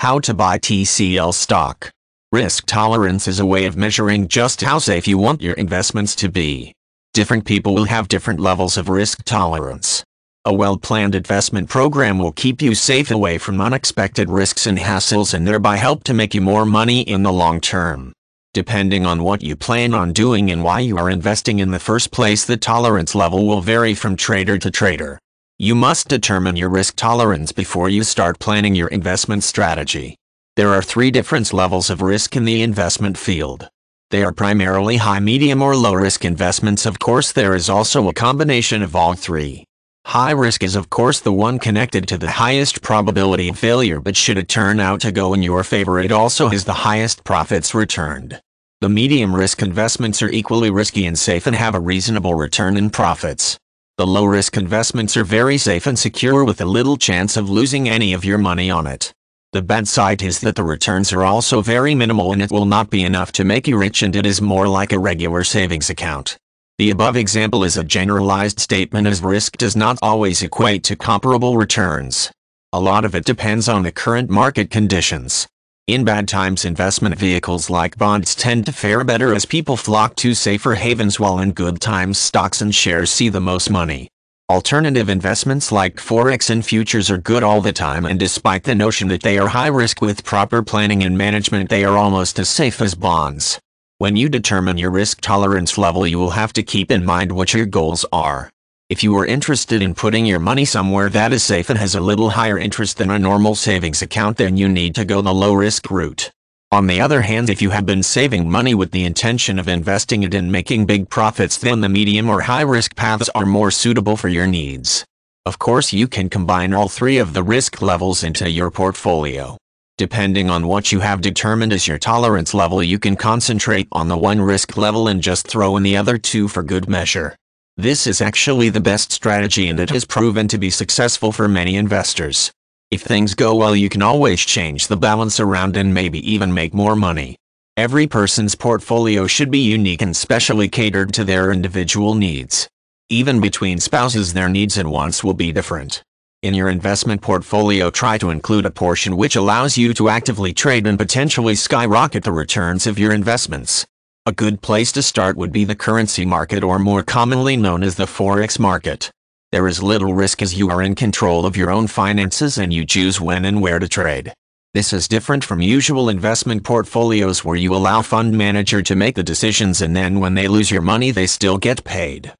How to buy TCL stock. Risk tolerance is a way of measuring just how safe you want your investments to be. Different people will have different levels of risk tolerance. A well-planned investment program will keep you safe away from unexpected risks and hassles and thereby help to make you more money in the long term. Depending on what you plan on doing and why you are investing in the first place the tolerance level will vary from trader to trader. You must determine your risk tolerance before you start planning your investment strategy. There are three different levels of risk in the investment field. They are primarily high, medium, or low risk investments. Of course, there is also a combination of all three. High risk is, of course, the one connected to the highest probability of failure, but should it turn out to go in your favor, it also has the highest profits returned. The medium risk investments are equally risky and safe and have a reasonable return in profits. The low-risk investments are very safe and secure with a little chance of losing any of your money on it. The bad side is that the returns are also very minimal and it will not be enough to make you rich and it is more like a regular savings account. The above example is a generalized statement as risk does not always equate to comparable returns. A lot of it depends on the current market conditions. In bad times investment vehicles like bonds tend to fare better as people flock to safer havens while in good times stocks and shares see the most money. Alternative investments like forex and futures are good all the time and despite the notion that they are high risk with proper planning and management they are almost as safe as bonds. When you determine your risk tolerance level you will have to keep in mind what your goals are. If you are interested in putting your money somewhere that is safe and has a little higher interest than a normal savings account then you need to go the low risk route. On the other hand if you have been saving money with the intention of investing it and making big profits then the medium or high risk paths are more suitable for your needs. Of course you can combine all three of the risk levels into your portfolio. Depending on what you have determined as your tolerance level you can concentrate on the one risk level and just throw in the other two for good measure. This is actually the best strategy and it has proven to be successful for many investors. If things go well you can always change the balance around and maybe even make more money. Every person's portfolio should be unique and specially catered to their individual needs. Even between spouses their needs and wants will be different. In your investment portfolio try to include a portion which allows you to actively trade and potentially skyrocket the returns of your investments. A good place to start would be the currency market or more commonly known as the forex market. There is little risk as you are in control of your own finances and you choose when and where to trade. This is different from usual investment portfolios where you allow fund manager to make the decisions and then when they lose your money they still get paid.